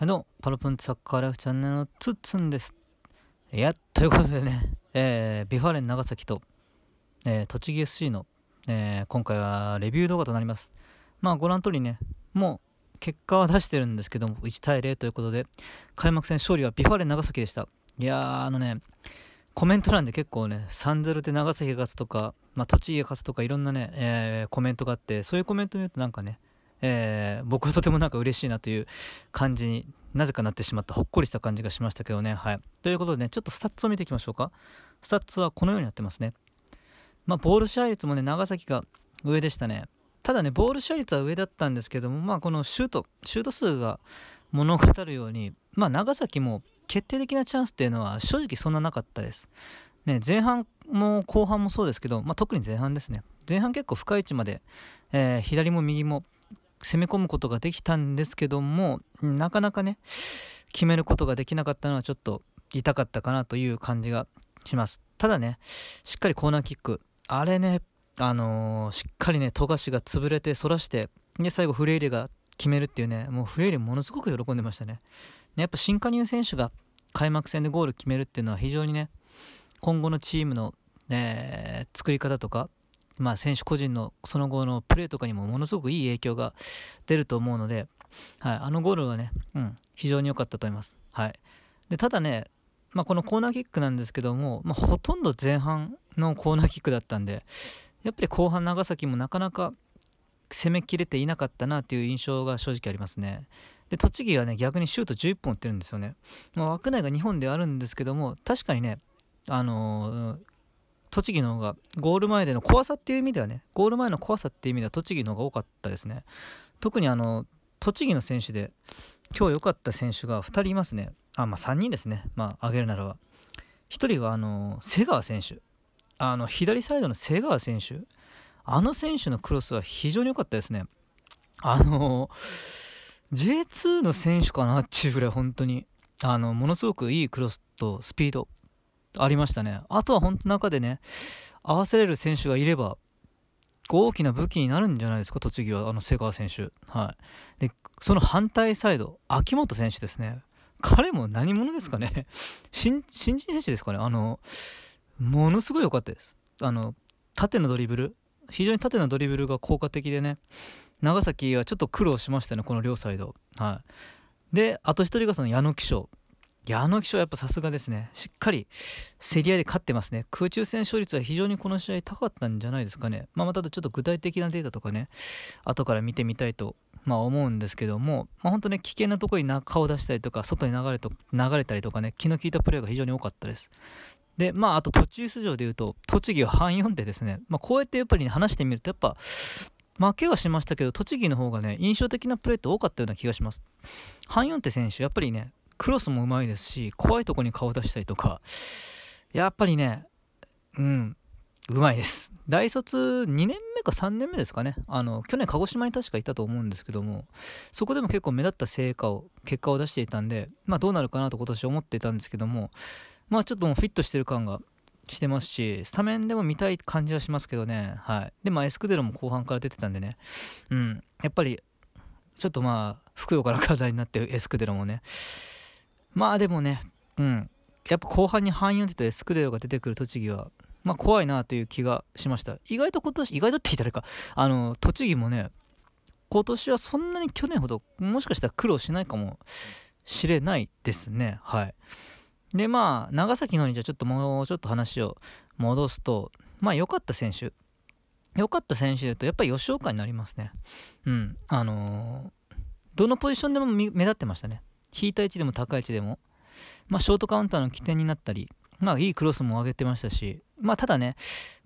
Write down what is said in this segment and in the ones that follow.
うも、パルプンツサッカーライフチャンネルのツッツンです。いや、ということでね、えー、ビファレン長崎と、えー、栃木 SC の、えー、今回はレビュー動画となります。まあ、ご覧の通りね、もう結果は出してるんですけども、1対0ということで、開幕戦勝利はビファレン長崎でした。いやー、あのね、コメント欄で結構ね、3-0で長崎が勝つとか、まあ、栃木が勝つとか、いろんなね、えー、コメントがあって、そういうコメント見るとなんかね、えー、僕はとてもなんか嬉しいなという感じになぜかなってしまったほっこりした感じがしましたけどね。はい、ということでねちょっとスタッツを見ていきましょうか。スタッツはこのようになってますね。まあ、ボール支配率もね長崎が上でしたね。ただねボール支配率は上だったんですけども、まあ、このシュートシュート数が物語るように、まあ、長崎も決定的なチャンスっていうのは正直そんななかったです。ね、前半も後半もそうですけど、まあ、特に前半ですね前半結構深い位置まで、えー、左も右も攻め込むことができたんですけどもなかなかね決めることができなかったのはちょっと痛かったかなという感じがしますただねしっかりコーナーキックあれねあのー、しっかりね富樫が潰れて反らしてで最後フレイレが決めるっていうねもうフレイレものすごく喜んでましたねねやっぱ新加入選手が開幕戦でゴール決めるっていうのは非常にね今後のチームの、え作り方とかまあ、選手個人のその後のプレーとかにもものすごくいい影響が出ると思うので、はい、あのゴールはね、うん、非常に良かったと思います。はい、でただね、まあ、このコーナーキックなんですけども、まあ、ほとんど前半のコーナーキックだったんでやっぱり後半長崎もなかなか攻めきれていなかったなという印象が正直ありますね。で栃木はね逆にシュート11本打ってるんですよね。まあ、枠内が2本であるんですけども確かにねあのー栃木の方がゴール前での怖さっていう意味ではねゴール前の怖さっていう意味では栃木の方が多かったですね特にあの栃木の選手で今日良かった選手が2人いますねあまあ3人ですねまあ挙げるならば1人があの瀬川選手あの左サイドの瀬川選手あの選手のクロスは非常に良かったですねあの J2 の選手かなっていうぐらい本当にあのものすごくいいクロスとスピードありましたね。あとは本当中でね、合わせれる選手がいれば、大きな武器になるんじゃないですか、栃木は、あの瀬川選手。はい、でその反対サイド、秋元選手ですね。彼も何者ですかね新人選手ですかねあの、ものすごい良かったです。あの、縦のドリブル、非常に縦のドリブルが効果的でね、長崎はちょっと苦労しましたね、この両サイド。はい。で、あと1人がその矢野希少。や、あの気象やっぱさすがですね。しっかり競り合いで勝ってますね。空中戦勝率は非常にこの試合高かったんじゃないですかね。まあ、まただちょっと具体的なデータとかね、後から見てみたいと、まあ、思うんですけども、まあ、本当ね、危険なところに顔を出したりとか、外に流れと流れたりとかね、気の利いたプレーが非常に多かったです。で、まあ、あと途中出場でいうと、栃木を半4でですね、まあ、こうやってやっぱり、ね、話してみると、やっぱ、負けはしましたけど、栃木の方がね、印象的なプレーって多かったような気がします。汎4って選手、やっぱりね、クロスもうまいですし怖いとこに顔出したりとかやっぱりねうんうまいです大卒2年目か3年目ですかねあの去年鹿児島に確かいたと思うんですけどもそこでも結構目立った成果を結果を出していたんでまあどうなるかなと今年思っていたんですけどもまあちょっともうフィットしてる感がしてますしスタメンでも見たい感じはしますけどねはいでまあエスクデロも後半から出てたんでねうんやっぱりちょっとまあふくよかな体になってエスクデロもねまあでもね、うん、やっぱ後半に汎用出エスクレードが出てくる栃木は、まあ、怖いなという気がしました。意外と今年、意外とって言ったらか、あの、栃木もね、今年はそんなに去年ほど、もしかしたら苦労しないかもしれないですね。はい。で、まあ、長崎のにじゃちょっともうちょっと話を戻すと、まあ、良かった選手。良かった選手で言うと、やっぱり吉岡になりますね。うん。あのー、どのポジションでも目立ってましたね。引いた位置でも高い位置でも、まあ、ショートカウンターの起点になったり、まあ、いいクロスも上げてましたし、まあ、ただね、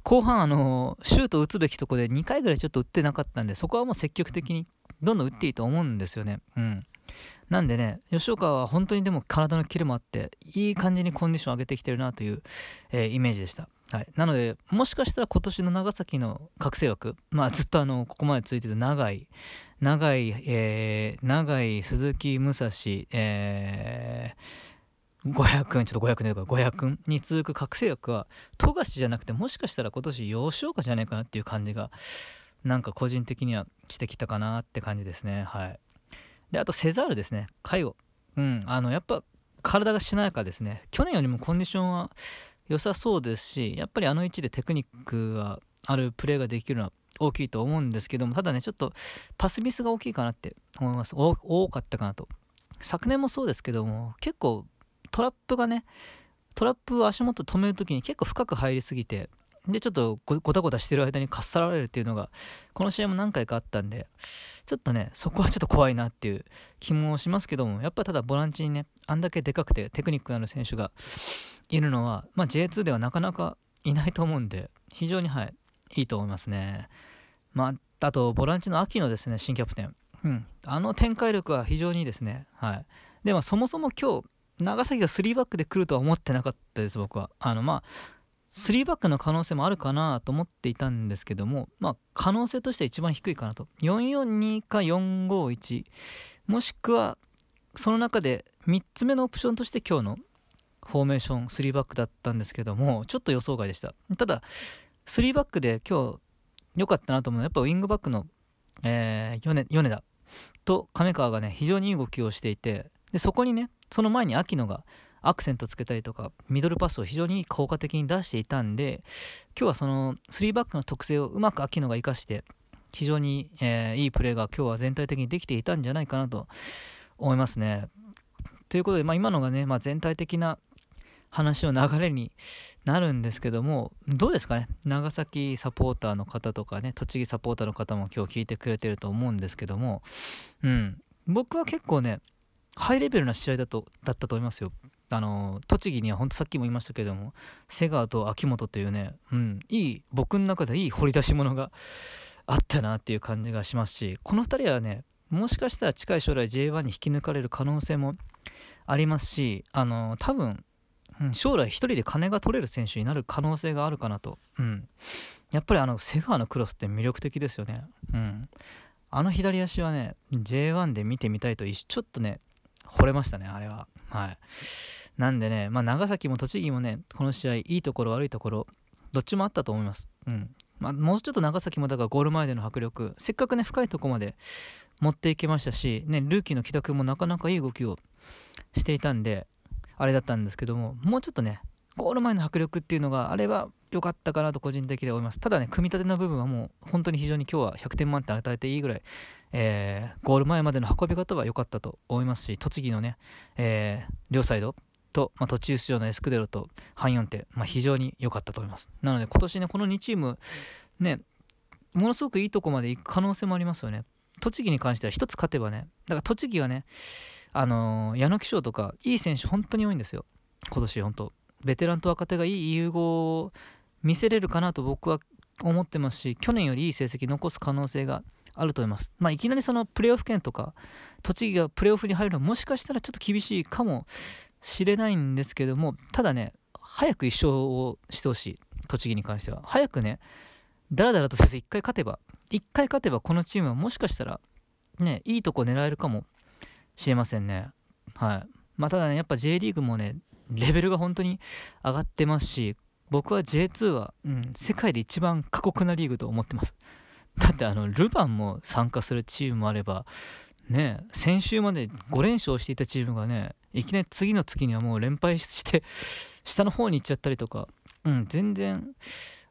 後半、あのシュート打つべきところで2回ぐらいちょっと打ってなかったんで、そこはもう積極的にどんどん打っていいと思うんですよね。うん。なんでね、吉岡は本当にでも体のキレもあって、いい感じにコンディション上げてきてるなという、えー、イメージでした。はい、なので、もしかしたら今年の長崎の覚醒枠、まあ、ずっとあのここまで続いてた長い、長井、えー、長い鈴木武蔵、えー、五百円ちょっと500年とか500に続く覚醒薬は富樫じゃなくてもしかしたら今年吉岡じゃねえかなっていう感じがなんか個人的にはしてきたかなって感じですねはいであとセザールですね介護うんあのやっぱ体がしなやかですね去年よりもコンディションは良さそうですしやっぱりあの位置でテクニックがあるプレーができるのは大きいと思うんですけども、ただね、ちょっとパスミスが大きいかなって思います。多かったかなと。昨年もそうですけども、結構トラップがね、トラップを足元止めるときに結構深く入りすぎて、で、ちょっとごたごたしてる間にかっさられるっていうのが、この試合も何回かあったんで、ちょっとね、そこはちょっと怖いなっていう気もしますけども、やっぱただボランチにね、あんだけでかくてテクニックのある選手がいるのは、まあ、J2 ではなかなかいないと思うんで、非常にはい、いいと思いますね。まあ、あとボランチの秋のですね新キャプテン、うん、あの展開力は非常にいいですね、はい、で、もそもそも今日長崎が3バックで来るとは思ってなかったです僕はあのまあ3バックの可能性もあるかなと思っていたんですけども、まあ、可能性としては一番低いかなと442か451もしくはその中で3つ目のオプションとして今日のフォーメーション3バックだったんですけどもちょっと予想外でしたただ3バックで今日良かったなと思うのはやっぱウィングバックの、えー、米米田と亀川がね非常にいい動きをしていてでそこにねその前に秋野がアクセントつけたりとかミドルパスを非常に効果的に出していたんで今日はその3バックの特性をうまく秋野が生かして非常に、えー、いいプレーが今日は全体的にできていたんじゃないかなと思いますね。ということで、まあ、今のがね、まあ、全体的な話の流れになるんですけどもどうですかね長崎サポーターの方とかね栃木サポーターの方も今日聞いてくれてると思うんですけどもうん僕は結構ねハイレベルな試合だとだったと思いますよあの栃木にはほんとさっきも言いましたけども瀬川と秋元というね、うん、いい僕の中でいい掘り出し物があったなっていう感じがしますしこの2人はねもしかしたら近い将来 J1 に引き抜かれる可能性もありますしあの多分うん、将来一人で金が取れる選手になる可能性があるかなと、うん、やっぱりあの瀬川のクロスって魅力的ですよね、うん、あの左足はね J1 で見てみたいとちょっとね惚れましたねあれははいなんでね、まあ、長崎も栃木もねこの試合いいところ悪いところどっちもあったと思います、うんまあ、もうちょっと長崎もだからゴール前での迫力せっかくね深いとこまで持っていけましたし、ね、ルーキーの木田君もなかなかいい動きをしていたんであれだったんですけどももうちょっとねゴール前の迫力っていうのがあれば良かったかなと個人的で思いますただね組み立ての部分はもう本当に非常に今日は100点満点与えていいぐらい、えー、ゴール前までの運び方は良かったと思いますし栃木のね、えー、両サイドと、まあ、途中出場のエスクデロとハンヨンって、まあ、非常に良かったと思いますなので今年ねこの2チームねものすごくいいとこまで行く可能性もありますよね栃木に関しては1つ勝てばね、だから栃木はね、あのー、矢野貴章とか、いい選手本当に多いんですよ。今年本当。ベテランと若手がいい融合を見せれるかなと僕は思ってますし、去年よりいい成績残す可能性があると思います。まあ、いきなりそのプレーオフ圏とか、栃木がプレーオフに入るのはもしかしたらちょっと厳しいかもしれないんですけども、ただね、早く1勝をしてほしい。栃木に関しては。早くね、だらだらと先生1回勝てば、1回勝てばこのチームはもしかしたらねいいとこ狙えるかもしれませんねはいまあただねやっぱ J リーグもねレベルが本当に上がってますし僕は J2 は、うん、世界で一番過酷なリーグと思ってますだってあのルヴァンも参加するチームもあればね先週まで5連勝していたチームがねいきなり次の月にはもう連敗して下の方に行っちゃったりとか、うん、全然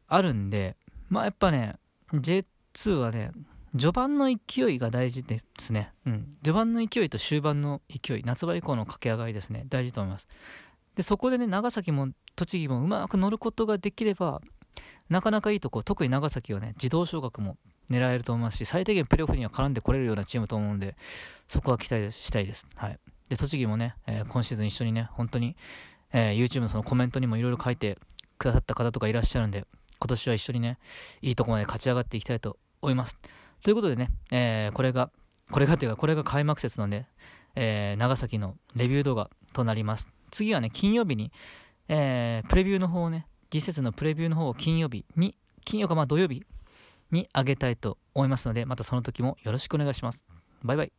あるんでまあやっぱね J2 2はね序盤の勢いが大事ですね、うん、序盤の勢いと終盤の勢い夏場以降の駆け上がりですね大事と思いますでそこでね長崎も栃木もうまく乗ることができればなかなかいいとこ特に長崎はね自動昇格も狙えると思いますし最低限プレーオフには絡んでこれるようなチームと思うんでそこは期待したいです、はい、で栃木もね、えー、今シーズン一緒にね本当に、えー、YouTube のそのコメントにもいろいろ書いてくださった方とかいらっしゃるんで今年は一緒にね、いいとこまで勝ち上がっていきたいと思います。ということでね、えー、これが、これがというか、これが開幕節のね、えー、長崎のレビュー動画となります。次はね、金曜日に、えー、プレビューの方をね、次節のプレビューの方を金曜日に、金曜かまあ土曜日に上げたいと思いますので、またその時もよろしくお願いします。バイバイ。